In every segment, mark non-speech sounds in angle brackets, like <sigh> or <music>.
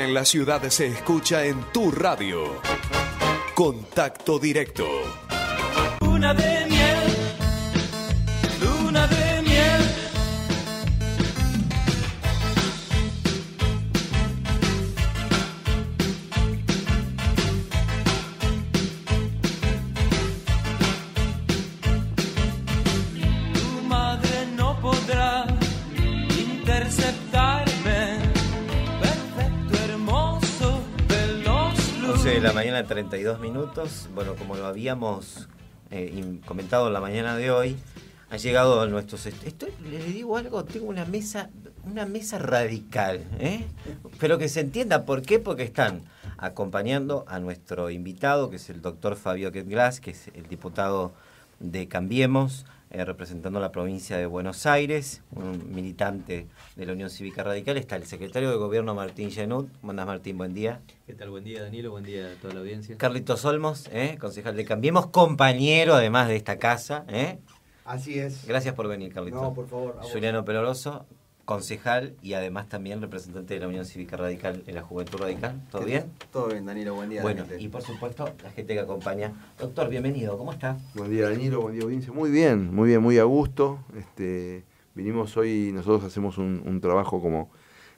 en las ciudades se escucha en tu radio. Contacto directo. Una de 32 minutos. Bueno, como lo habíamos eh, comentado en la mañana de hoy, ha llegado nuestros... Estoy, les digo algo, tengo una mesa, una mesa radical, ¿eh? Pero que se entienda por qué, porque están acompañando a nuestro invitado, que es el doctor Fabio Glass, que es el diputado de Cambiemos, eh, representando la provincia de Buenos Aires, un militante de la Unión Cívica Radical. Está el secretario de Gobierno Martín Genut. Mandas Martín, buen día. ¿Qué tal? Buen día, Danilo. Buen día a toda la audiencia. Carlitos Olmos, eh, concejal de Cambiemos, compañero además de esta casa. Eh. Así es. Gracias por venir, Carlitos. No, por favor. Juliano Peloroso, concejal y además también representante de la Unión Cívica Radical en la Juventud Radical. ¿Todo bien? Todo bien, Danilo, buen día. Bueno, y por supuesto, la gente que acompaña. Doctor, bienvenido, ¿cómo está? Buen día, Danilo, buen día, Vince Muy bien, muy bien, muy a gusto. Este, vinimos hoy, nosotros hacemos un, trabajo como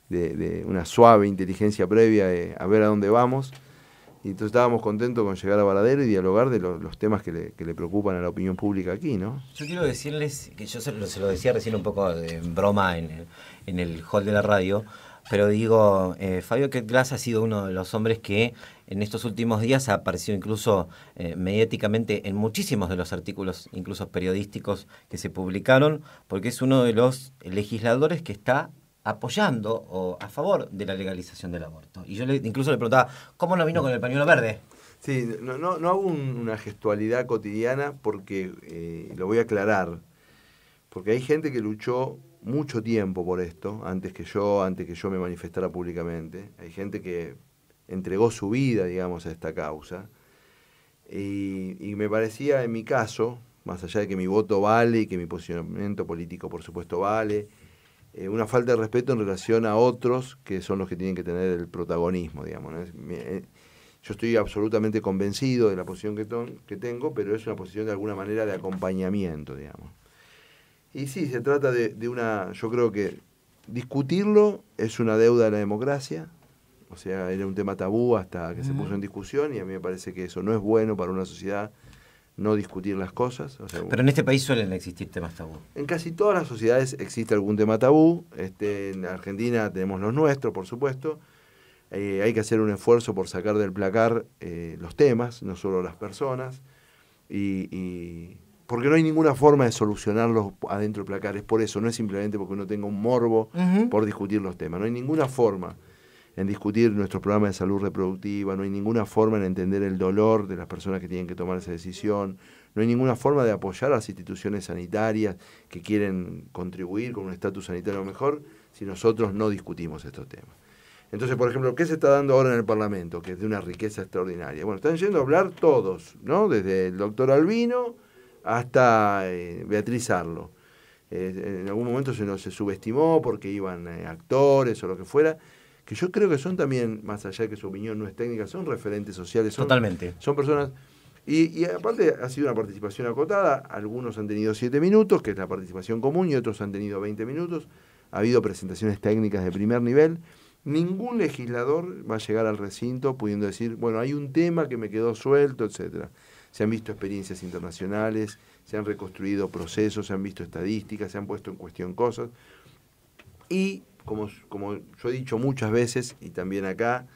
de, una suave inteligencia previa a ver a dónde vamos. Y entonces estábamos contentos con llegar a Varadero y dialogar de los, temas que le, preocupan a la opinión pública aquí, ¿no? Yo quiero decirles, que yo se lo, decía recién un poco en broma en, el hall de la radio, pero digo, eh, Fabio Ketglas ha sido uno de los hombres que en estos últimos días ha aparecido incluso eh, mediáticamente en muchísimos de los artículos, incluso periodísticos, que se publicaron, porque es uno de los legisladores que está apoyando o a favor de la legalización del aborto. Y yo incluso le preguntaba, ¿cómo no vino con el pañuelo verde? Sí, no, hago una gestualidad cotidiana porque eh, lo voy a aclarar. Porque hay gente que luchó mucho tiempo por esto, antes que yo, antes que yo me manifestara públicamente. Hay gente que entregó su vida, digamos, a esta causa. y, me parecía, en mi caso, más allá de que mi voto vale y que mi posicionamiento político, por supuesto, vale, eh, una falta de respeto en relación a otros que son los que tienen que tener el protagonismo, digamos. Eh, yo estoy absolutamente convencido de la posición que, tengo, pero es una posición de alguna manera de acompañamiento, digamos. Y sí, se trata de, una, yo creo que discutirlo es una deuda de la democracia, o sea, era un tema tabú hasta que se puso en discusión y a mí me parece que eso no es bueno para una sociedad no discutir las cosas. Pero en este país suelen existir temas tabú. En casi todas las sociedades existe algún tema tabú. Este, en Argentina tenemos los nuestros, por supuesto. Eh, hay que hacer un esfuerzo por sacar del placar eh, los temas, no solo las personas. Y, porque no hay ninguna forma de solucionarlos adentro del placar. Es por eso, no es simplemente porque uno tenga un morbo por discutir los temas. No hay ninguna forma en discutir nuestro programa de salud reproductiva, no hay ninguna forma en entender el dolor de las personas que tienen que tomar esa decisión, no hay ninguna forma de apoyar a las instituciones sanitarias que quieren contribuir con un estatus sanitario mejor si nosotros no discutimos estos temas. Entonces, por ejemplo, ¿qué se está dando ahora en el Parlamento? Que es de una riqueza extraordinaria. Bueno, están yendo a hablar todos, ¿no? Desde el doctor Albino hasta eh, Beatriz Arlo. Eh, en algún momento se nos subestimó porque iban eh, actores o lo que fuera que yo creo que son también, más allá de que su opinión no es técnica, son referentes sociales. Totalmente. Son personas... Y, aparte ha sido una participación acotada, algunos han tenido siete minutos, que es la participación común, y otros han tenido 20 minutos, ha habido presentaciones técnicas de primer nivel, ningún legislador va a llegar al recinto pudiendo decir, bueno, hay un tema que me quedó suelto, etc. Se han visto experiencias internacionales, se han reconstruido procesos, se han visto estadísticas, se han puesto en cuestión cosas. Y como, yo he dicho muchas veces y también acá,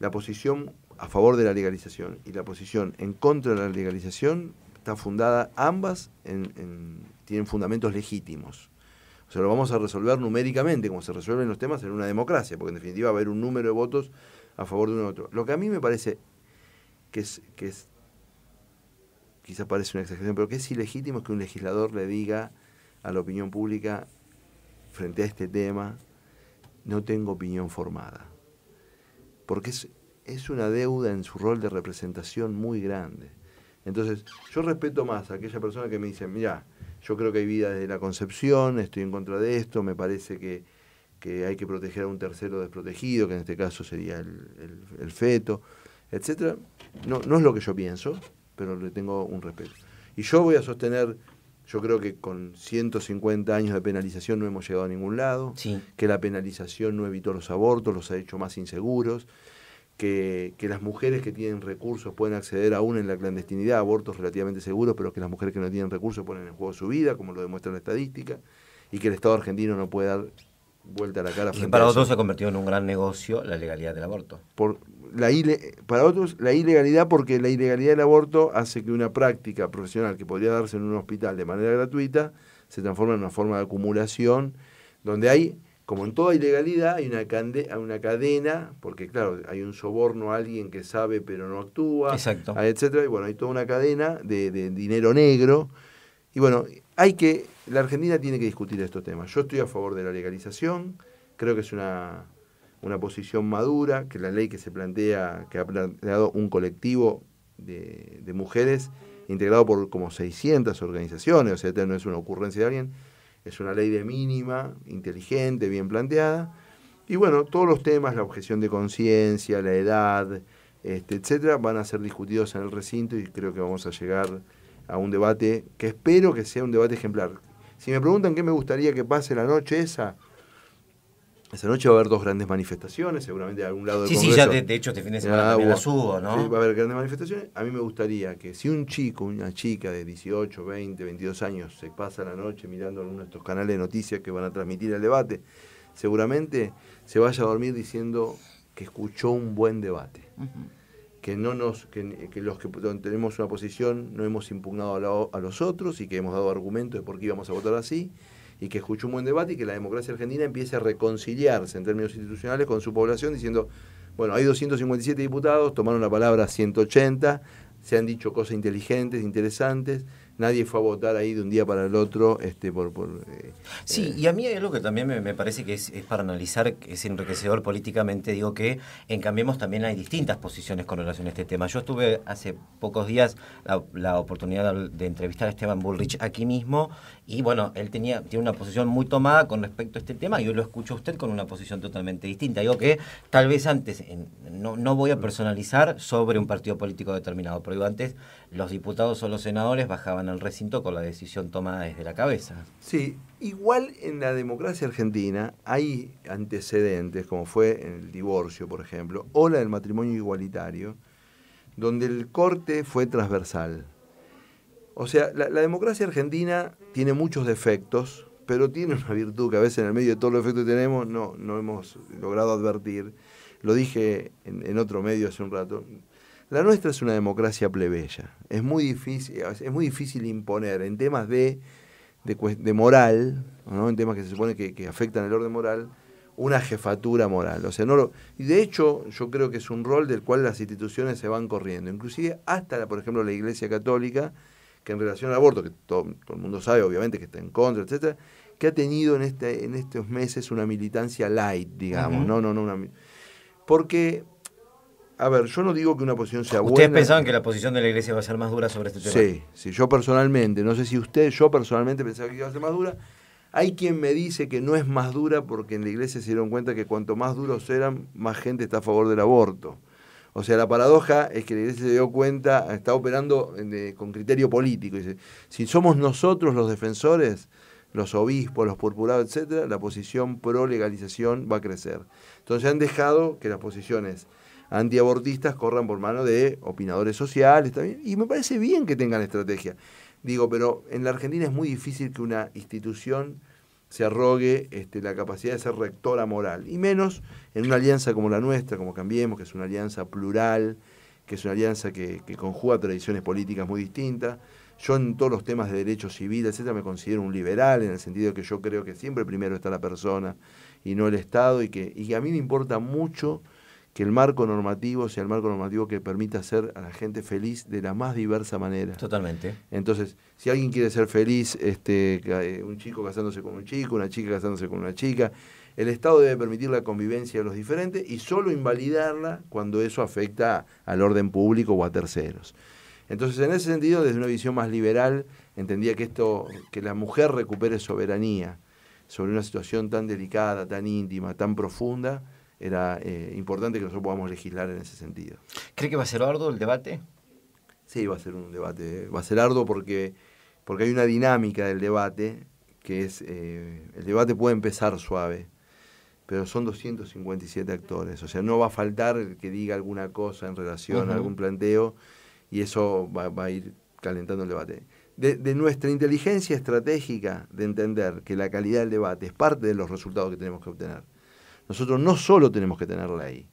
la posición a favor de la legalización y la posición en contra de la legalización está fundada, ambas en, tienen fundamentos legítimos. O sea, lo vamos a resolver numéricamente, como se resuelven los temas en una democracia, porque en definitiva va a haber un número de votos a favor de uno u otro. Lo que a mí me parece que es, que es quizá parece una exageración, pero que es ilegítimo que un legislador le diga a la opinión pública frente a este tema no tengo opinión formada, porque es, una deuda en su rol de representación muy grande. Entonces, yo respeto más a aquella persona que me dice, mira, yo creo que hay vida desde la concepción, estoy en contra de esto, me parece que, hay que proteger a un tercero desprotegido, que en este caso sería el, feto, etc. No, no es lo que yo pienso, pero le tengo un respeto. Y yo voy a sostener yo creo que con 150 años de penalización no hemos llegado a ningún lado, que la penalización no evitó los abortos, los ha hecho más inseguros, que, que, las mujeres que tienen recursos pueden acceder aún en la clandestinidad a abortos relativamente seguros, pero que las mujeres que no tienen recursos ponen en juego su vida, como lo demuestra la estadística, y que el Estado argentino no puede dar vuelta a la cara. Y para otros se ha convertido en un gran negocio la legalidad del aborto. Por la para otros, la ilegalidad, porque la ilegalidad del aborto hace que una práctica profesional que podría darse en un hospital de manera gratuita se transforme en una forma de acumulación donde hay, como en toda ilegalidad, hay una, una cadena, porque claro, hay un soborno a alguien que sabe pero no actúa, Exacto. etcétera, y bueno, hay toda una cadena de, de dinero negro. Y bueno, hay que, la Argentina tiene que discutir estos temas. Yo estoy a favor de la legalización, creo que es una, posición madura, que la ley que se plantea, que ha planteado un colectivo de, mujeres integrado por como 600 organizaciones, o sea, no es una ocurrencia de alguien, es una ley de mínima, inteligente, bien planteada. Y bueno, todos los temas, la objeción de conciencia, la edad, este, etcétera, van a ser discutidos en el recinto y creo que vamos a llegar a un debate que espero que sea un debate ejemplar. Si me preguntan qué me gustaría que pase la noche esa, esa noche va a haber dos grandes manifestaciones, seguramente de algún lado del Sí, sí, de, hecho este fin de semana ah, la subo, ¿no? Sí, va a haber grandes manifestaciones. A mí me gustaría que si un chico, una chica de 18, 20, 22 años se pasa la noche mirando algunos de estos canales de noticias que van a transmitir el debate, seguramente se vaya a dormir diciendo que escuchó un buen debate que no nos que, los que tenemos una posición no hemos impugnado a, a, los otros y que hemos dado argumentos de por qué íbamos a votar así y que escuche un buen debate y que la democracia argentina empiece a reconciliarse en términos institucionales con su población diciendo, bueno, hay 257 diputados, tomaron la palabra 180, se han dicho cosas inteligentes, interesantes, nadie fue a votar ahí de un día para el otro. Este, por, por eh, sí, eh. y a mí hay algo que también me, parece que es, para analizar, es enriquecedor políticamente, digo que en Cambiemos también hay distintas posiciones con relación a este tema. Yo estuve hace pocos días la, oportunidad de entrevistar a Esteban Bullrich aquí mismo y bueno, él tenía, tiene una posición muy tomada con respecto a este tema y yo lo escucho a usted con una posición totalmente distinta. Digo que tal vez antes, no, no voy a personalizar sobre un partido político determinado, pero digo antes los diputados o los senadores bajaban al recinto con la decisión tomada desde la cabeza. Sí, igual en la democracia argentina hay antecedentes, como fue en el divorcio, por ejemplo, o la del matrimonio igualitario, donde el corte fue transversal. O sea, la, democracia argentina tiene muchos defectos, pero tiene una virtud que a veces en el medio de todos los defectos que tenemos no, no hemos logrado advertir. Lo dije en otro medio hace un rato, la nuestra es una democracia plebeya. Es muy difícil, es muy difícil imponer en temas de, de, moral, ¿no? en temas que se supone que, afectan el orden moral, una jefatura moral. O sea, no y de hecho, yo creo que es un rol del cual las instituciones se van corriendo. Inclusive hasta, la, por ejemplo, la Iglesia Católica, que en relación al aborto, que todo, el mundo sabe, obviamente, que está en contra, etcétera, que ha tenido en, este, en estos meses una militancia light, digamos, no, no, no, una, porque a ver, yo no digo que una posición sea buena. ¿Ustedes pensaban que la posición de la iglesia va a ser más dura sobre este tema? Sí, sí, yo personalmente, no sé si usted, yo personalmente pensaba que iba a ser más dura. Hay quien me dice que no es más dura porque en la iglesia se dieron cuenta que cuanto más duros eran, más gente está a favor del aborto. O sea, la paradoja es que la iglesia se dio cuenta, está operando eh, con criterio político. Dice, si somos nosotros los defensores, los obispos, los purpurados, etcétera, la posición pro legalización va a crecer. Entonces han dejado que las posiciones antiabortistas corran por mano de opinadores sociales también. Y me parece bien que tengan estrategia. Digo, pero en la Argentina es muy difícil que una institución se arrogue este, la capacidad de ser rectora moral, y menos en una alianza como la nuestra, como Cambiemos, que es una alianza plural, que es una alianza que, conjuga tradiciones políticas muy distintas. Yo en todos los temas de derechos civiles, etc., me considero un liberal, en el sentido de que yo creo que siempre primero está la persona y no el Estado, y que, y que a mí me importa mucho que el marco normativo sea el marco normativo que permita hacer a la gente feliz de la más diversa manera. Totalmente. Entonces, si alguien quiere ser feliz, este, eh, un chico casándose con un chico, una chica casándose con una chica, el Estado debe permitir la convivencia de los diferentes y solo invalidarla cuando eso afecta al orden público o a terceros. Entonces, en ese sentido, desde una visión más liberal, entendía que esto, que la mujer recupere soberanía sobre una situación tan delicada, tan íntima, tan profunda, era eh, importante que nosotros podamos legislar en ese sentido. ¿Cree que va a ser arduo el debate? Sí, va a ser un debate. Va a ser arduo porque, porque hay una dinámica del debate que es, eh, el debate puede empezar suave, pero son 257 actores, o sea, no va a faltar que diga alguna cosa en relación a algún planteo y eso va, a ir calentando el debate. de, nuestra inteligencia estratégica de entender que la calidad del debate es parte de los resultados que tenemos que obtener nosotros no solo tenemos que tener ley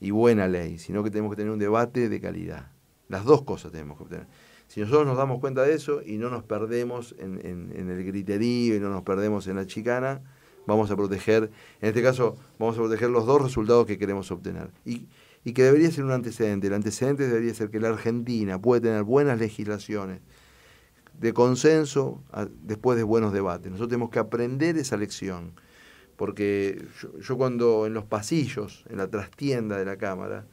y buena ley, sino que tenemos que tener un debate de calidad. Las dos cosas tenemos que obtener. Si nosotros nos damos cuenta de eso y no nos perdemos en, el griterío y no nos perdemos en la chicana, vamos a proteger, en este caso, vamos a proteger los dos resultados que queremos obtener. Y, que debería ser un antecedente. El antecedente debería ser que la Argentina puede tener buenas legislaciones de consenso después de buenos debates. Nosotros tenemos que aprender esa lección porque yo, cuando en los pasillos, en la trastienda de la Cámara,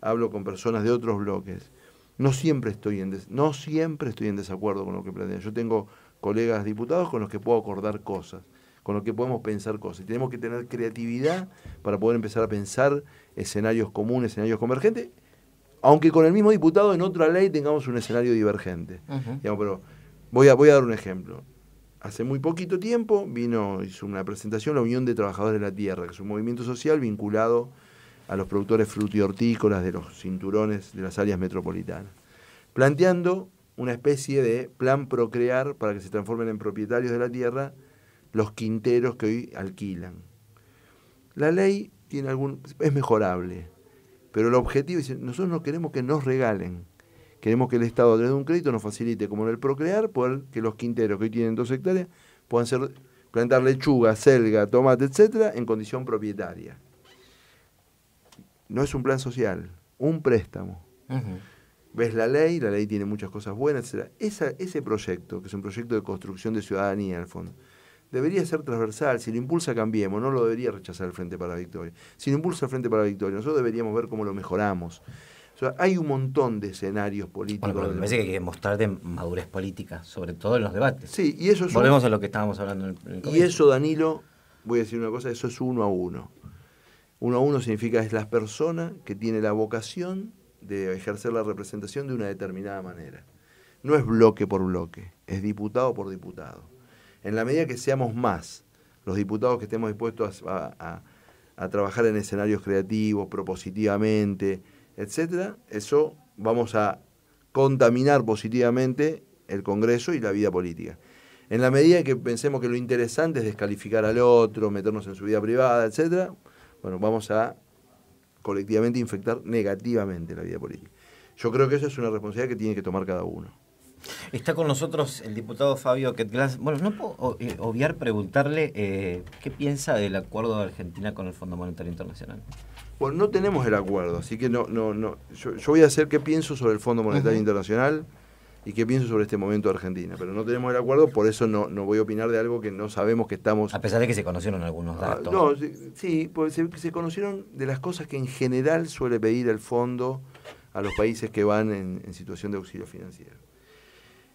hablo con personas de otros bloques, no siempre estoy en, no siempre estoy en desacuerdo con lo que plantean. Yo tengo colegas diputados con los que puedo acordar cosas, con los que podemos pensar cosas. Y tenemos que tener creatividad para poder empezar a pensar escenarios comunes, escenarios convergentes, aunque con el mismo diputado en otra ley tengamos un escenario divergente. pero voy a, voy a dar un ejemplo hace muy poquito tiempo vino, hizo una presentación, la Unión de Trabajadores de la Tierra, que es un movimiento social vinculado a los productores frutihortícolas de los cinturones de las áreas metropolitanas, planteando una especie de plan procrear para que se transformen en propietarios de la tierra los quinteros que hoy alquilan. La ley tiene algún, es mejorable, pero el objetivo es, nosotros no queremos que nos regalen, Queremos que el Estado, a través un crédito, nos facilite, como en el Procrear, que los quinteros que hoy tienen dos hectáreas puedan ser, plantar lechuga, selga, tomate, etcétera, en condición propietaria. No es un plan social, un préstamo. Ves la ley, la ley tiene muchas cosas buenas, etc. Esa, ese proyecto, que es un proyecto de construcción de ciudadanía, al fondo, debería ser transversal. Si lo impulsa, cambiemos. No lo debería rechazar el Frente para la Victoria. Si lo impulsa el Frente para la Victoria, nosotros deberíamos ver cómo lo mejoramos hay un montón de escenarios políticos. Bueno, me parece que hay que mostrar de madurez política, sobre todo en los debates. Sí, y eso es Volvemos a lo que estábamos hablando en el, Y eso, Danilo, voy a decir una cosa, eso es uno a uno. Uno a uno significa es la persona que tiene la vocación de ejercer la representación de una determinada manera. No es bloque por bloque, es diputado por diputado. En la medida que seamos más los diputados que estemos dispuestos a trabajar en escenarios creativos, propositivamente, etcétera, eso vamos a contaminar positivamente el Congreso y la vida política. En la medida en que pensemos que lo interesante es descalificar al otro, meternos en su vida privada, etcétera, bueno, vamos a colectivamente infectar negativamente la vida política. Yo creo que eso es una responsabilidad que tiene que tomar cada uno. Está con nosotros el diputado Fabio Ketglas. Bueno, no puedo eh, obviar preguntarle eh, qué piensa del acuerdo de Argentina con el Fondo Monetario Internacional. Bueno, no tenemos el acuerdo, así que no, no, no. Yo, voy a hacer qué pienso sobre el Fondo Monetario Internacional y qué pienso sobre este momento de Argentina, pero no tenemos el acuerdo, por eso no, no voy a opinar de algo que no sabemos que estamos. A pesar de que se conocieron algunos ah, datos. no, sí, pues se, conocieron de las cosas que en general suele pedir el fondo a los países que van en, en situación de auxilio financiero.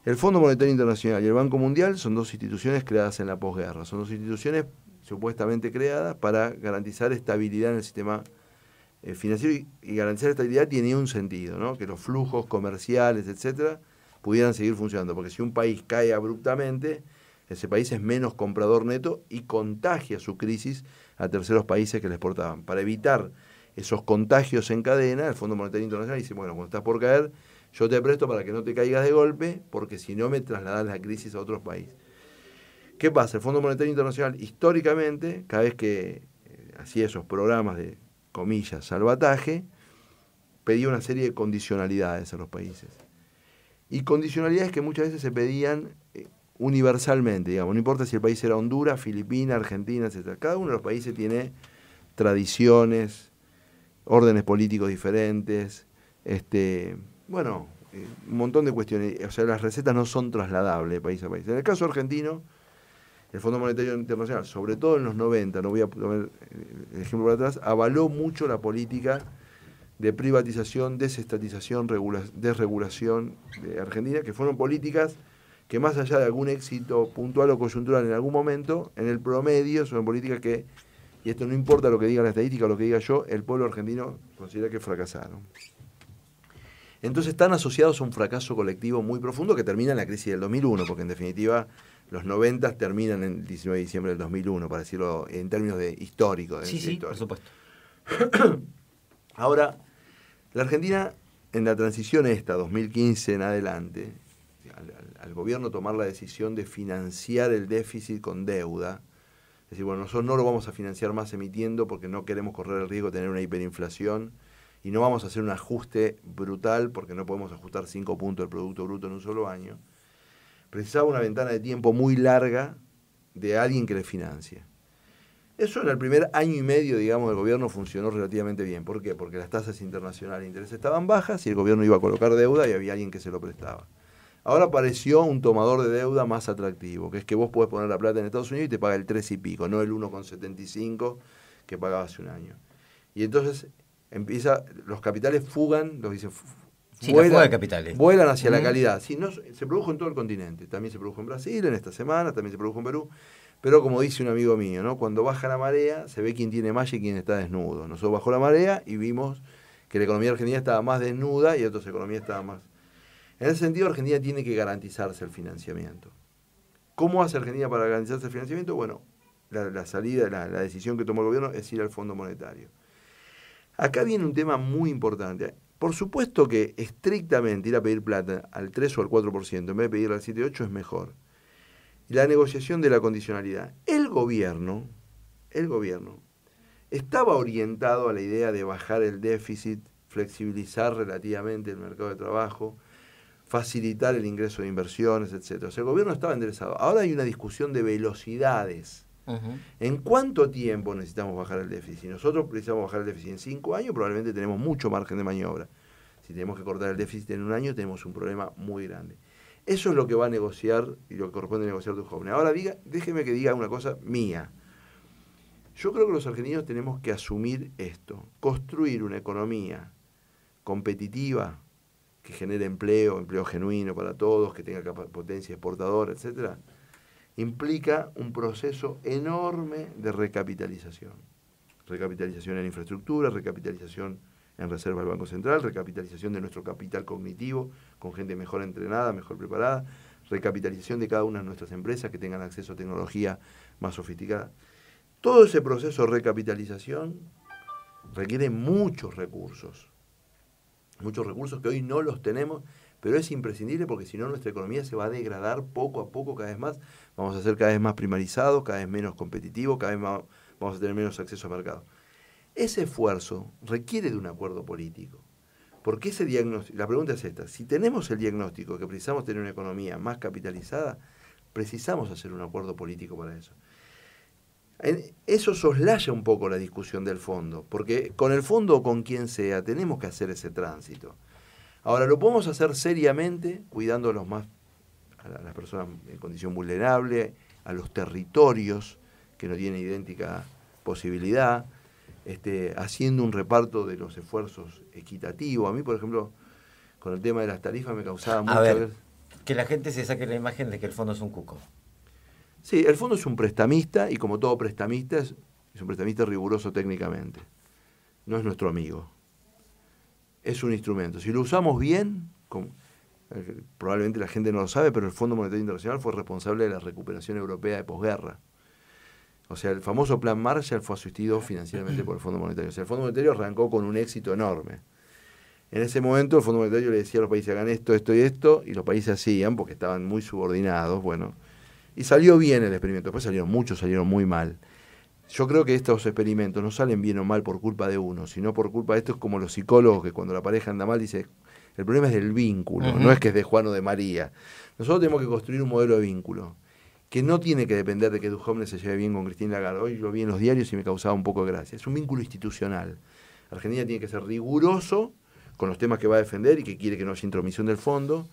El Fondo Monetario Internacional y el Banco Mundial son dos instituciones creadas en la posguerra, son dos instituciones supuestamente creadas para garantizar estabilidad en el sistema financiar eh, financiero y, garantizar esta estabilidad tiene un sentido, que los flujos comerciales, etcétera, pudieran seguir funcionando, porque si un país cae abruptamente, ese país es menos comprador neto y contagia su crisis a terceros países que le exportaban. Para evitar esos contagios en cadena, el FMI dice, bueno, cuando estás por caer, yo te presto para que no te caigas de golpe, porque si no me trasladas la crisis a otros países. ¿Qué pasa? El FMI históricamente, cada vez que eh, hacía esos programas de comillas, salvataje, pedía una serie de condicionalidades a los países. Y condicionalidades que muchas veces se pedían eh, universalmente, digamos, no importa si el país era Honduras, Filipinas, Argentina, etc. Cada uno de los países tiene tradiciones, órdenes políticos diferentes, este, bueno, eh, un montón de cuestiones. O sea, las recetas no son trasladables de país a país. En el caso argentino, el Fondo Monetario Internacional, sobre todo en los 90, no voy a poner eh, el ejemplo para atrás, avaló mucho la política de privatización, desestatización, desregulación de Argentina, que fueron políticas que más allá de algún éxito puntual o coyuntural en algún momento, en el promedio son políticas que, y esto no importa lo que diga la estadística o lo que diga yo, el pueblo argentino considera que fracasaron. Entonces están asociados a un fracaso colectivo muy profundo que termina en la crisis del 2001, porque en definitiva los 90 terminan en el 19 de diciembre del 2001, para decirlo en términos de histórico. sí, sí, por supuesto. <coughs> Ahora, la Argentina en la transición esta, 2015 en adelante, al, al, gobierno tomar la decisión de financiar el déficit con deuda, es decir, bueno, nosotros no lo vamos a financiar más emitiendo porque no queremos correr el riesgo de tener una hiperinflación y no vamos a hacer un ajuste brutal porque no podemos ajustar 5 puntos del Producto Bruto en un solo año precisaba una ventana de tiempo muy larga de alguien que le financie. Eso en el primer año y medio, digamos, del gobierno funcionó relativamente bien. ¿Por qué? Porque las tasas internacionales de interés estaban bajas y el gobierno iba a colocar deuda y había alguien que se lo prestaba. Ahora apareció un tomador de deuda más atractivo, que es que vos puedes poner la plata en Estados Unidos y te paga el 3 y pico, no el 1,75 que pagaba hace un año. Y entonces empieza, los capitales fugan, los dicen, vuelan, capitales. vuelan hacia la calidad. Sí, no, se produjo en todo el continente. También se produjo en Brasil en esta semana, también se produjo en Perú. Pero como dice un amigo mío, ¿no? cuando baja la marea se ve quién tiene más y quién está desnudo. Nosotros bajó la marea y vimos que la economía argentina estaba más desnuda y otras economías estaban más... En ese sentido, Argentina tiene que garantizarse el financiamiento. ¿Cómo hace Argentina para garantizarse el financiamiento? Bueno, la, salida, la decisión que tomó el gobierno es ir al Fondo Monetario. Acá viene un tema muy importante. Por supuesto que estrictamente ir a pedir plata al 3 o al 4% en vez de pedir al 7 8 es mejor. La negociación de la condicionalidad. El gobierno, el gobierno estaba orientado a la idea de bajar el déficit, flexibilizar relativamente el mercado de trabajo, facilitar el ingreso de inversiones, etc. O sea, el gobierno estaba enderezado. Ahora hay una discusión de velocidades. ¿En cuánto tiempo necesitamos bajar el déficit? Si nosotros precisamos bajar el déficit en cinco años, probablemente tenemos mucho margen de maniobra. Si tenemos que cortar el déficit en un año, tenemos un problema muy grande. Eso es lo que va a negociar y lo que corresponde negociar tu jóvenes. Ahora diga, déjeme que diga una cosa mía. Yo creo que los argentinos tenemos que asumir esto, construir una economía competitiva que genere empleo, empleo genuino para todos, que tenga potencia exportadora, etcétera implica un proceso enorme de recapitalización. Recapitalización en infraestructura, recapitalización en reserva del Banco Central, recapitalización de nuestro capital cognitivo con gente mejor entrenada, mejor preparada, recapitalización de cada una de nuestras empresas que tengan acceso a tecnología más sofisticada. Todo ese proceso de recapitalización requiere muchos recursos, muchos recursos que hoy no los tenemos, pero es imprescindible porque si no nuestra economía se va a degradar poco a poco cada vez más, vamos a ser cada vez más primarizados, cada vez menos competitivos, cada vez más, vamos a tener menos acceso a mercado. Ese esfuerzo requiere de un acuerdo político. Porque ese diagnóstico, la pregunta es esta, si tenemos el diagnóstico que precisamos tener una economía más capitalizada, precisamos hacer un acuerdo político para eso. Eso soslaya un poco la discusión del fondo, porque con el fondo o con quien sea tenemos que hacer ese tránsito. Ahora, lo podemos hacer seriamente cuidando a los más a las personas en condición vulnerable, a los territorios que no tienen idéntica posibilidad, este, haciendo un reparto de los esfuerzos equitativo. A mí, por ejemplo, con el tema de las tarifas me causaba mucho. A ver, que la gente se saque la imagen de que el fondo es un cuco. Sí, el fondo es un prestamista y como todo prestamista es, un prestamista riguroso técnicamente. No es nuestro amigo. Es un instrumento. Si lo usamos bien probablemente la gente no lo sabe, pero el Fondo Monetario Internacional fue responsable de la recuperación europea de posguerra. O sea, el famoso Plan Marshall fue asistido financieramente por el Fondo Monetario. O sea, el Fondo Monetario arrancó con un éxito enorme. En ese momento el Fondo Monetario le decía a los países hagan esto, esto y esto, y los países hacían porque estaban muy subordinados, bueno. Y salió bien el experimento, después salieron muchos, salieron muy mal. Yo creo que estos experimentos no salen bien o mal por culpa de uno, sino por culpa de esto es como los psicólogos que cuando la pareja anda mal dice, el problema es del vínculo, no es que es de Juan o de María. Nosotros tenemos que construir un modelo de vínculo que no tiene que depender de que Duhovne se lleve bien con Cristina Lagarde. Hoy lo vi en los diarios y me causaba un poco de gracia. Es un vínculo institucional. Argentina tiene que ser riguroso con los temas que va a defender y que quiere que no haya intromisión del fondo.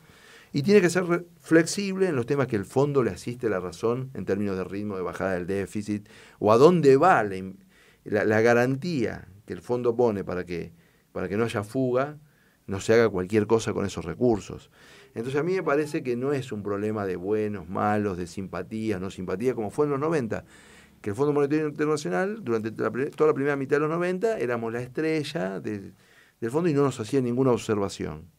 Y tiene que ser flexible en los temas que el fondo le asiste la razón en términos de ritmo de bajada del déficit o a dónde va la, garantía que el fondo pone para que, para que no haya fuga no se haga cualquier cosa con esos recursos. Entonces a mí me parece que no es un problema de buenos, malos, de simpatías, no simpatía, como fue en los 90, que el Fondo Monetario Internacional durante toda la primera mitad de los 90 éramos la estrella del fondo y no nos hacía ninguna observación.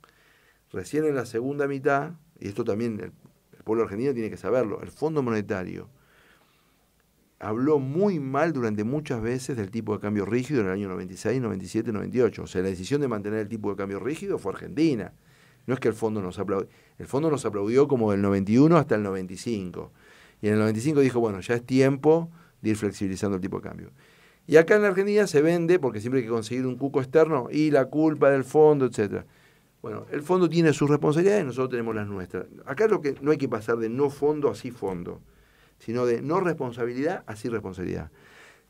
Recién en la segunda mitad, y esto también el, el pueblo argentino tiene que saberlo, el Fondo Monetario habló muy mal durante muchas veces del tipo de cambio rígido en el año 96, 97, 98. O sea, la decisión de mantener el tipo de cambio rígido fue Argentina. No es que el fondo nos aplaudió. El fondo nos aplaudió como del 91 hasta el 95. Y en el 95 dijo, bueno, ya es tiempo de ir flexibilizando el tipo de cambio. Y acá en la Argentina se vende, porque siempre hay que conseguir un cuco externo, y la culpa del fondo, etc. Bueno, el fondo tiene sus responsabilidades, nosotros tenemos las nuestras. Acá lo que no hay que pasar de no fondo a sí fondo sino de no responsabilidad a responsabilidad.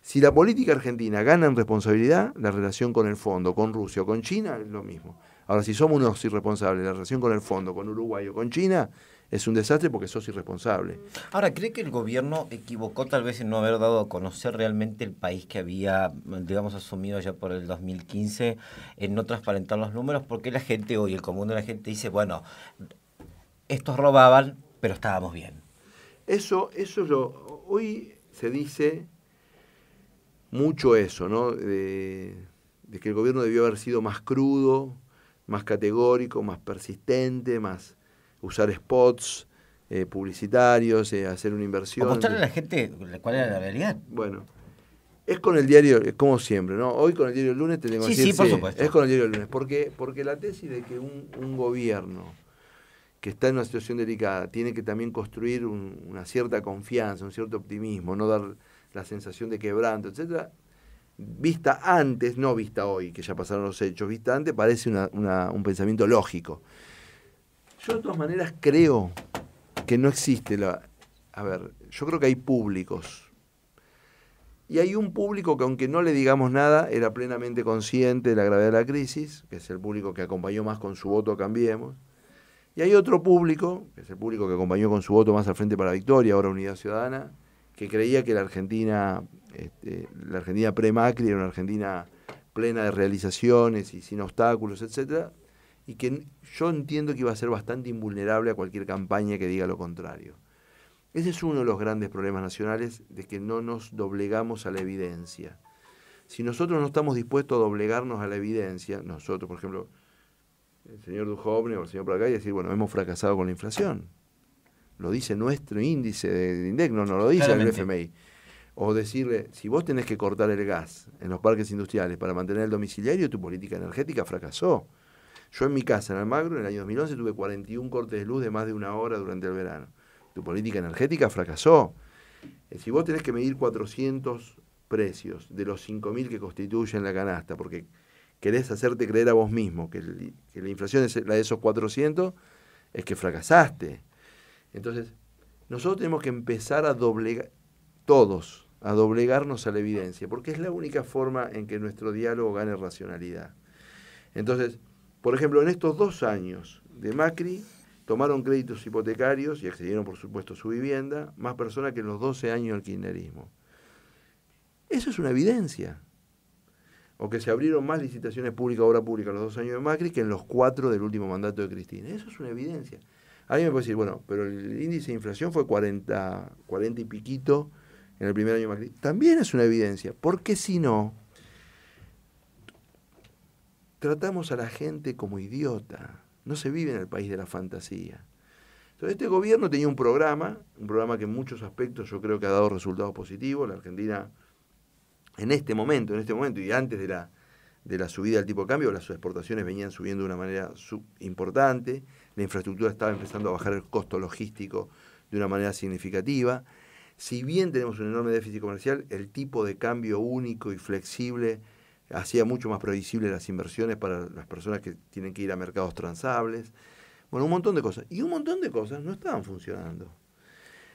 Si la política argentina gana en responsabilidad, la relación con el fondo, con Rusia o con China es lo mismo. Ahora, si somos unos irresponsables, la relación con el fondo, con Uruguay o con China, es un desastre porque sos irresponsable. Ahora, ¿cree que el gobierno equivocó tal vez en no haber dado a conocer realmente el país que había, digamos, asumido ya por el 2015, en no transparentar los números? Porque la gente hoy, el común de la gente dice, bueno, estos robaban, pero estábamos bien. Eso, eso lo. Hoy se dice mucho eso, ¿no? De, que el gobierno debió haber sido más crudo, más categórico, más persistente, más usar spots eh, publicitarios, eh, hacer una inversión. mostrarle a la gente cuál era la realidad. Bueno. Es con el diario, como siempre, ¿no? Hoy con el diario del lunes tenemos sí, sí, por supuesto. Es con el diario del lunes. ¿Por Porque la tesis de que un gobierno que está en una situación delicada, tiene que también construir una cierta confianza, un cierto optimismo, no dar la sensación de quebranto, etcétera, vista antes, no vista hoy, que ya pasaron los hechos, vista antes, parece una, un pensamiento lógico. Yo de todas maneras creo que no existe la... A ver, yo creo que hay públicos. Y hay un público que aunque no le digamos nada, era plenamente consciente de la gravedad de la crisis, que es el público que acompañó más con su voto Cambiemos y hay otro público, que es el público que acompañó con su voto más al frente para la Victoria, ahora Unidad Ciudadana, que creía que la Argentina, este, la Argentina pre-Macri era una Argentina plena de realizaciones y sin obstáculos, etcétera, y que yo entiendo que iba a ser bastante invulnerable a cualquier campaña que diga lo contrario. Ese es uno de los grandes problemas nacionales de que no nos doblegamos a la evidencia. Si nosotros no estamos dispuestos a doblegarnos a la evidencia, nosotros, por ejemplo, el señor Dujovne o el señor por y decir, bueno, hemos fracasado con la inflación. Lo dice nuestro índice de INDEC, no, no lo dice el FMI. O decirle, si vos tenés que cortar el gas en los parques industriales para mantener el domiciliario, tu política energética fracasó. Yo en mi casa, en Almagro, en el año 2011 tuve 41 cortes de luz de más de una hora durante el verano. Tu política energética fracasó. Eh, si vos tenés que medir 400 precios de los 5.000 que constituyen la canasta, porque querés hacerte creer a vos mismo que, la inflación es la de esos 400, es que fracasaste. Entonces, nosotros tenemos que empezar a doblegar, todos, a doblegarnos a la evidencia, porque es la única forma en que nuestro diálogo gane racionalidad. Entonces, por ejemplo, en estos dos años de Macri, tomaron créditos hipotecarios y accedieron, por supuesto, a su vivienda, más personas que en los 12 años del kirchnerismo. Eso es una evidencia o que se abrieron más licitaciones públicas, obra pública, en los dos años de Macri que en los cuatro del último mandato de Cristina. Eso es una evidencia. Ahí me puede decir, bueno, pero el índice de inflación fue 40, 40 y piquito en el primer año de Macri. También es una evidencia, porque si no, tratamos a la gente como idiota. No se vive en el país de la fantasía. Entonces, este gobierno tenía un programa, un programa que en muchos aspectos yo creo que ha dado resultados positivos. La Argentina en este momento, en este momento y antes de la, de la subida del tipo de cambio, las exportaciones venían subiendo de una manera importante, la infraestructura estaba empezando a bajar el costo logístico de una manera significativa. Si bien tenemos un enorme déficit comercial, el tipo de cambio único y flexible hacía mucho más previsibles las inversiones para las personas que tienen que ir a mercados transables. Bueno, un montón de cosas. Y un montón de cosas no estaban funcionando.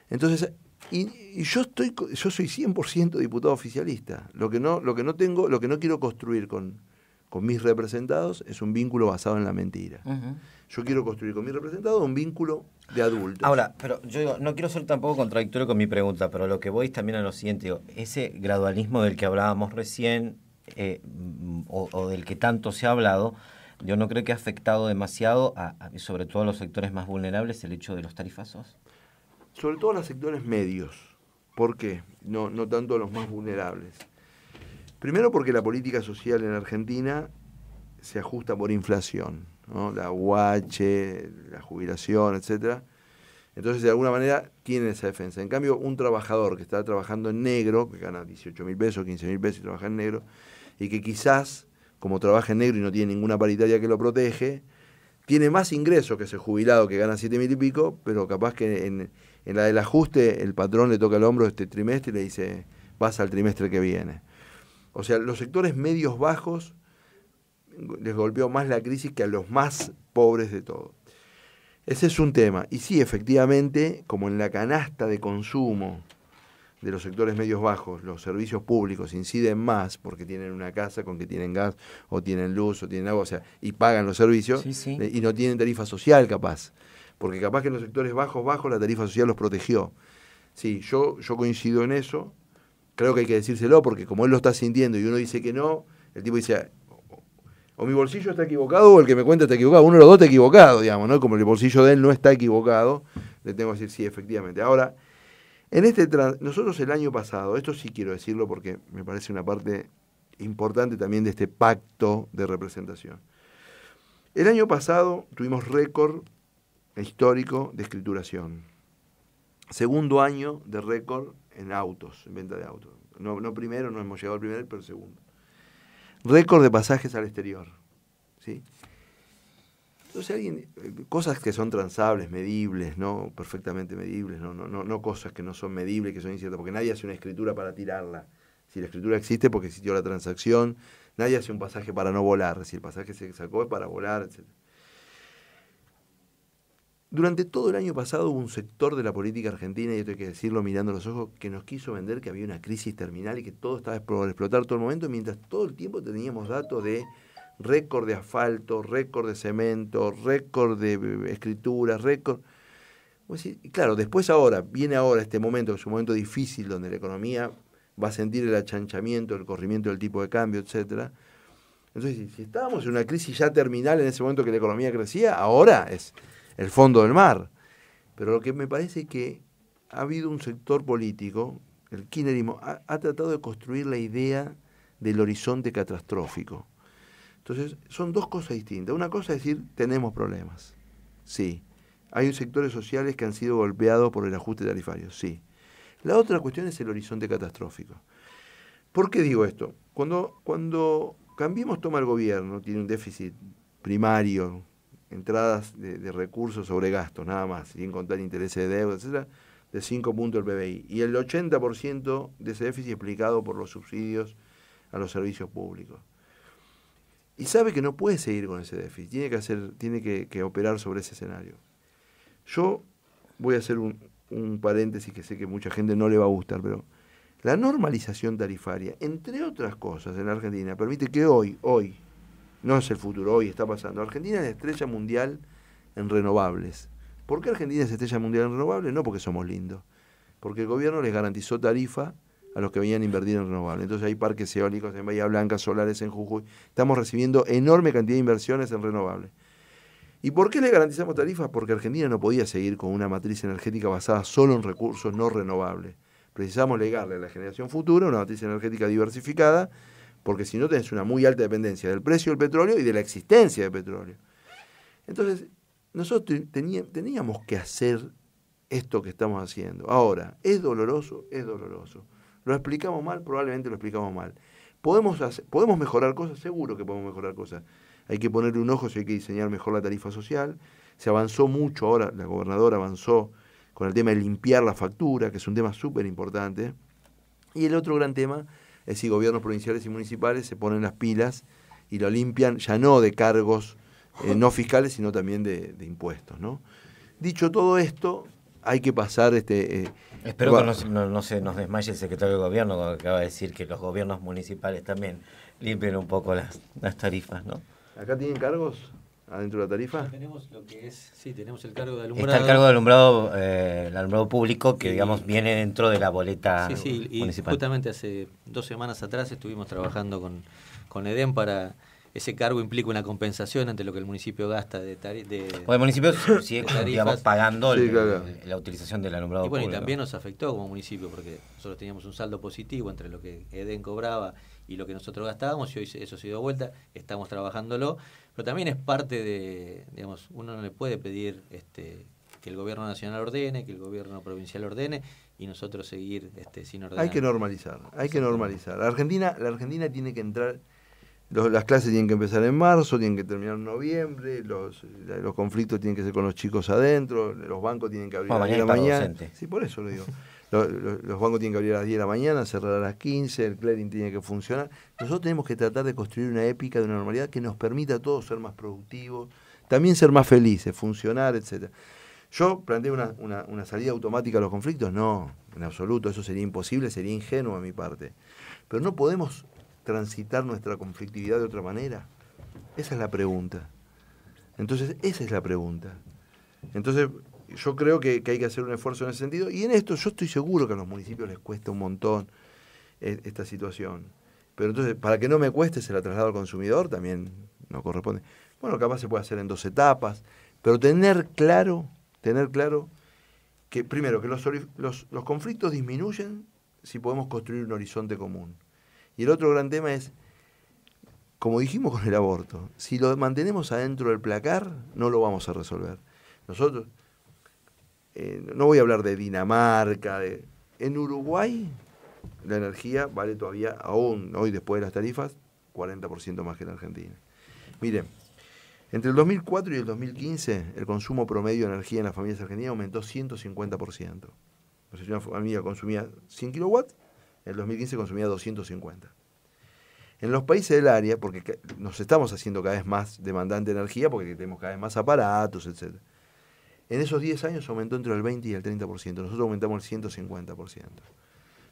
Entonces, y, yo estoy yo soy 100% diputado oficialista. Lo que no lo que no tengo, lo que no quiero construir con, con mis representados es un vínculo basado en la mentira. Yo quiero construir con mis representados un vínculo de adultos Ahora, pero yo no quiero ser tampoco contradictorio con mi pregunta, pero lo que voy es también a lo siguiente, ese gradualismo del que hablábamos recién eh, o, del que tanto se ha hablado, yo no creo que ha afectado demasiado, a, sobre todo a los sectores más vulnerables, el hecho de los tarifazos sobre todo a los sectores medios. ¿Por qué? No, no tanto a los más vulnerables. Primero porque la política social en Argentina se ajusta por inflación, la guache, la jubilación, etc. Entonces, de alguna manera, tiene esa defensa. En cambio, un trabajador que está trabajando en negro, que gana 18 mil pesos, 15 mil pesos y trabaja en negro, y que quizás, como trabaja en negro y no tiene ninguna paritaria que lo protege, tiene más ingresos que ese jubilado que gana 7 mil y pico, pero capaz que en, en la del ajuste el patrón le toca el hombro este trimestre y le dice, vas al trimestre que viene. O sea, los sectores medios bajos les golpeó más la crisis que a los más pobres de todo. Ese es un tema. Y sí, efectivamente, como en la canasta de consumo de los sectores medios bajos, los servicios públicos inciden más porque tienen una casa con que tienen gas o tienen luz o tienen agua, o sea, y pagan los servicios eh, y no tienen tarifa social capaz porque capaz que en los sectores bajos, bajos, la tarifa social los protegió. Sí, yo, yo coincido en eso, creo que hay que decírselo, porque como él lo está sintiendo y uno dice que no, el tipo dice, o mi bolsillo está equivocado o el que me cuenta está equivocado, uno de los dos está equivocado, digamos, ¿no? Como el bolsillo de él no está equivocado, le tengo que decir sí, efectivamente. Ahora, en este nosotros el año pasado, esto sí quiero decirlo porque me parece una parte importante también de este pacto de representación. El año pasado tuvimos récord histórico de escrituración. Segundo año de récord en autos, en venta de autos. No, primero, no hemos llegado al primer, pero segundo. Récord de pasajes al exterior. ¿sí? Entonces alguien, eh, cosas que son transables, medibles, ¿no? Perfectamente medibles, ¿no? No, no, no cosas que no son medibles, que son inciertas, porque nadie hace una escritura para tirarla. Si la escritura existe porque existió la transacción, nadie hace un pasaje para no volar, si el pasaje se sacó es para volar, etcétera. Durante todo el año pasado hubo un sector de la política argentina, y esto hay que decirlo mirando los ojos, que nos quiso vender que había una crisis terminal y que todo estaba a explotar todo el momento, mientras todo el tiempo teníamos datos de récord de asfalto, récord de cemento, récord de eh, escritura, récord... Y claro, después ahora, viene ahora este momento, que es un momento difícil donde la economía va a sentir el achanchamiento, el corrimiento del tipo de cambio, etc. Entonces, si estábamos en una crisis ya terminal en ese momento que la economía crecía, ahora es el fondo del mar. Pero lo que me parece es que ha habido un sector político, el kirchnerismo, ha, tratado de construir la idea del horizonte catastrófico. Entonces, son dos cosas distintas. Una cosa es decir, tenemos problemas. Sí. Hay sectores sociales que han sido golpeados por el ajuste tarifario. Sí. La otra cuestión es el horizonte catastrófico. ¿Por qué digo esto? Cuando, cuando Cambiemos toma el gobierno, tiene un déficit primario entradas de, recursos sobre gastos, nada más, sin contar intereses de deuda, etcétera, de 5 puntos el PBI. Y el 80% de ese déficit explicado por los subsidios a los servicios públicos. Y sabe que no puede seguir con ese déficit, tiene que, hacer, tiene que, operar sobre ese escenario. Yo voy a hacer un, paréntesis que sé que mucha gente no le va a gustar, pero la normalización tarifaria, entre otras cosas, en Argentina, permite que hoy, hoy, no es el futuro, hoy está pasando. Argentina es estrella mundial en renovables. ¿Por qué Argentina es estrella mundial en renovables? No porque somos lindos, porque el gobierno les garantizó tarifa a los que venían a invertir en renovables. Entonces hay parques eólicos en Bahía Blanca, solares en Jujuy. Estamos recibiendo enorme cantidad de inversiones en renovables. ¿Y por qué le garantizamos tarifas? Porque Argentina no podía seguir con una matriz energética basada solo en recursos no renovables. Precisamos legarle a la generación futura una matriz energética diversificada porque si no tenés una muy alta dependencia del precio del petróleo y de la existencia de petróleo. Entonces, nosotros teníamos que hacer esto que estamos haciendo. Ahora, ¿es doloroso? Es doloroso. ¿Lo explicamos mal? Probablemente lo explicamos mal. ¿Podemos, ¿Podemos mejorar cosas? Seguro que podemos mejorar cosas. Hay que ponerle un ojo si hay que diseñar mejor la tarifa social. Se avanzó mucho ahora, la gobernadora avanzó con el tema de limpiar la factura, que es un tema súper importante. Y el otro gran tema es decir, gobiernos provinciales y municipales se ponen las pilas y lo limpian ya no de cargos eh, no fiscales, sino también de, impuestos. ¿no? Dicho todo esto, hay que pasar este... Eh, Espero que no, se nos desmaye el secretario de Gobierno que acaba de decir que los gobiernos municipales también limpian un poco las, las tarifas, ¿no? ¿Acá tienen cargos? adentro de la tarifa? Tenemos el cargo de alumbrado. Está el cargo de alumbrado, eh, público que, digamos, viene dentro de la boleta Y justamente hace dos semanas atrás estuvimos trabajando con, con EDEM para... Ese cargo implica una compensación ante lo que el municipio gasta de tarifas. el municipio sigue pagando la utilización del alumbrado y público. Y también nos afectó como municipio porque nosotros teníamos un saldo positivo entre lo que EDEN cobraba y lo que nosotros gastábamos y hoy eso se dio vuelta, estamos trabajándolo pero también es parte de, digamos, uno no le puede pedir este, que el gobierno nacional ordene, que el gobierno provincial ordene y nosotros seguir este, sin ordenar. Hay que normalizar, hay que normalizar. La Argentina, la Argentina tiene que entrar, las clases tienen que empezar en marzo, tienen que terminar en noviembre, los, eh, los conflictos tienen que ser con los chicos adentro, los bancos tienen que abrir mañana. Sí, por eso lo digo. <laughs> los, bancos tienen que abrir a las 10 de la mañana, cerrar a las 15, el clearing tiene que funcionar. Nosotros tenemos que tratar de construir una épica de una normalidad que nos permita a todos ser más productivos, también ser más felices, funcionar, etcétera. ¿Yo planteo una, una, salida automática a los conflictos? No, en absoluto, eso sería imposible, sería ingenuo a mi parte. Pero no podemos transitar nuestra conflictividad de otra manera. Esa es la pregunta. Entonces, esa es la pregunta. Entonces, yo creo que, hay que hacer un esfuerzo en ese sentido. Y en esto yo estoy seguro que a los municipios les cuesta un montón e, esta situación. Pero entonces, para que no me cueste, se la traslado al consumidor, también no corresponde. Bueno, capaz se puede hacer en dos etapas, pero tener claro, tener claro que primero, que los, los conflictos disminuyen si podemos construir un horizonte común. Y el otro gran tema es, como dijimos con el aborto, si lo mantenemos adentro del placar, no lo vamos a resolver. Nosotros, no voy a hablar de Dinamarca, en Uruguay la energía vale todavía, aún hoy después de las tarifas, 40% más que en Argentina. Miren, entre el 2004 y el 2015 el consumo promedio de energía en las familias argentinas aumentó 150%. O una familia consumía 100 kilowatts, en el 2015 consumía 250. En los países del área, porque nos estamos haciendo cada vez más demandante de energía, porque tenemos cada vez más aparatos, etc., en esos 10 años aumentó entre el 20 y el 30%. Nosotros aumentamos el 150%.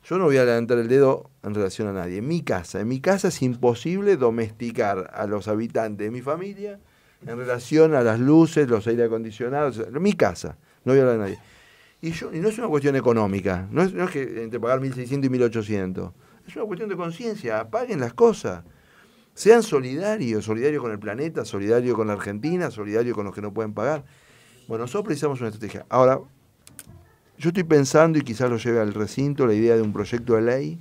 Yo no voy a levantar el dedo en relación a nadie. En mi casa, en mi casa es imposible domesticar a los habitantes de mi familia en relación a las luces, los aire acondicionados. En mi casa, no voy a hablar de nadie. Y, no es una cuestión económica, no es, que entre pagar 1.600 y 1.800. Es una cuestión de conciencia, apaguen las cosas. Sean solidarios, solidarios con el planeta, solidarios con la Argentina, solidarios con los que no pueden pagar. Bueno, nosotros precisamos una estrategia. Ahora, yo estoy pensando, y quizás lo lleve al recinto, la idea de un proyecto de ley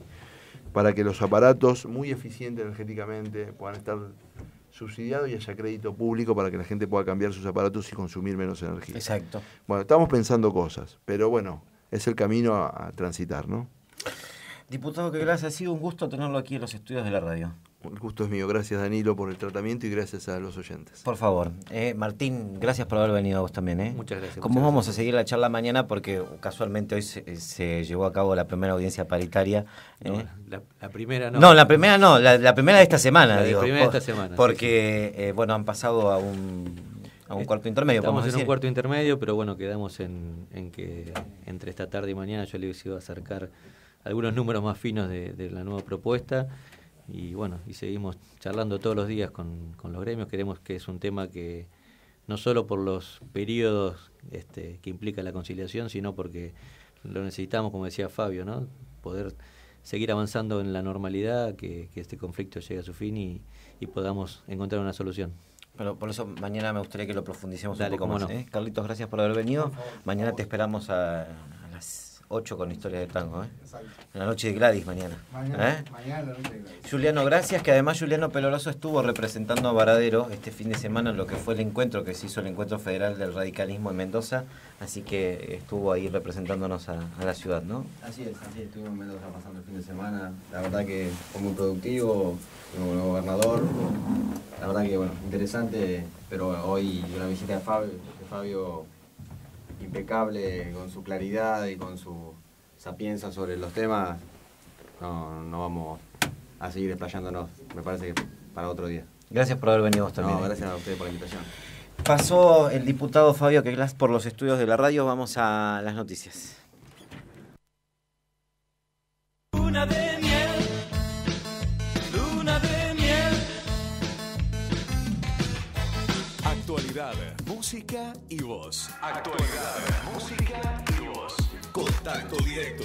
para que los aparatos muy eficientes energéticamente puedan estar subsidiados y haya crédito público para que la gente pueda cambiar sus aparatos y consumir menos energía. Exacto. Bueno, estamos pensando cosas, pero bueno, es el camino a, transitar, ¿no? Diputado, que gracias. Ha sido un gusto tenerlo aquí en los estudios de la radio. El gusto es mío. Gracias, Danilo, por el tratamiento y gracias a los oyentes. Por favor. Eh, Martín, gracias por haber venido a vos también. Eh. Muchas gracias. ¿Cómo vamos a seguir la charla mañana? Porque casualmente hoy se, llevó a cabo la primera audiencia paritaria. Eh. la, primera no. No, la primera no. La, primera de esta semana. La primera de esta semana. Porque, bueno, han pasado a un cuarto intermedio. Estamos en un cuarto intermedio, pero bueno, quedamos en, que entre esta tarde y mañana yo les iba a acercar algunos números más finos de la nueva propuesta y bueno, y seguimos charlando todos los días con, los gremios. Queremos que es un tema que no solo por los periodos este, que implica la conciliación, sino porque lo necesitamos, como decía Fabio, ¿no? poder seguir avanzando en la normalidad, que, este conflicto llegue a su fin y, podamos encontrar una solución. Pero por eso mañana me gustaría que lo profundicemos un poco más. No. ¿eh? Carlitos, gracias por haber venido. mañana te esperamos a, 8 con historias de tango. ¿eh? En la noche de Gladys mañana. Mañana, ¿eh? mañana la noche de Gladys. Juliano, gracias, que además Juliano Peloroso estuvo representando a Varadero este fin de semana en lo que fue el encuentro que se hizo el Encuentro Federal del Radicalismo en Mendoza. Así que estuvo ahí representándonos a, la ciudad, ¿no? Así es, así es. Estuvimos en Mendoza pasando el fin de semana. La verdad que fue muy productivo, como gobernador. La verdad que, bueno, interesante, pero hoy una visita de Fabio, Fabio impecable con su claridad y con su sapienza sobre los temas, no, vamos a seguir desplayándonos, me parece que para otro día. Gracias por haber venido también. No, gracias a ustedes por la invitación. Pasó el diputado Fabio Queglas por los estudios de la radio, vamos a las noticias. música y voz. Actualidad, música y voz. Contacto directo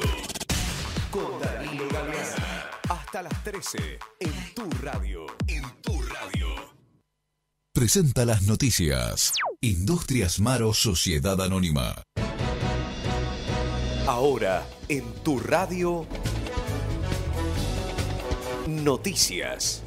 con Danilo Galeana. Hasta las 13 en tu radio. En tu radio. Presenta las noticias. Industrias Maro Sociedad Anónima. Ahora, en tu radio. Noticias.